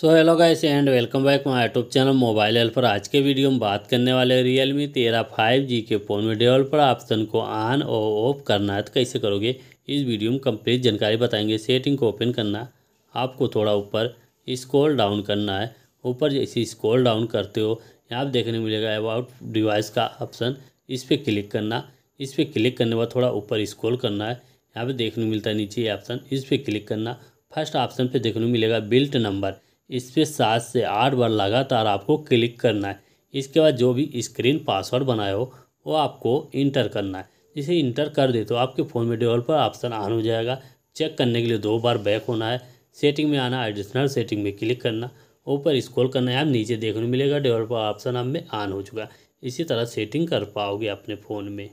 so hello guys and welcome back my YouTube channel mobile help पर आज के video में बात करने वाले रियल मी तेरह फाइव जी के फ़ोन में डेवलपर ऑप्शन को ऑन और ऑफ करना है तो कैसे करोगे इस वीडियो में कंप्लीट जानकारी बताएंगे सेटिंग को ओपन करना आपको थोड़ा ऊपर स्क्रॉल डाउन करना है ऊपर जैसे स्क्रॉल डाउन करते हो यहाँ आप देखने मिलेगा अबाउट डिवाइस का ऑप्शन इस पर क्लिक करना इस पर क्लिक करने के बाद थोड़ा ऊपर स्क्रॉल करना है यहाँ पर देखने मिलता है नीचे ऑप्शन इस पर क्लिक करना फर्स्ट ऑप्शन पर देखने मिलेगा बिल्ट नंबर इस पर सात से आठ बार लगातार आपको क्लिक करना है इसके बाद जो भी स्क्रीन पासवर्ड बनाए हो वो आपको इंटर करना है जिसे इंटर कर दे तो आपके फ़ोन में डेवल पर ऑप्शन ऑन हो जाएगा चेक करने के लिए दो बार बैक होना है सेटिंग में आना एडिशनल सेटिंग में क्लिक करना ऊपर स्क्रॉल करना है आप नीचे देखने मिलेगा डेवलपर ऑप्शन आप में ऑन हो चुका इसी तरह सेटिंग कर पाओगे अपने फ़ोन में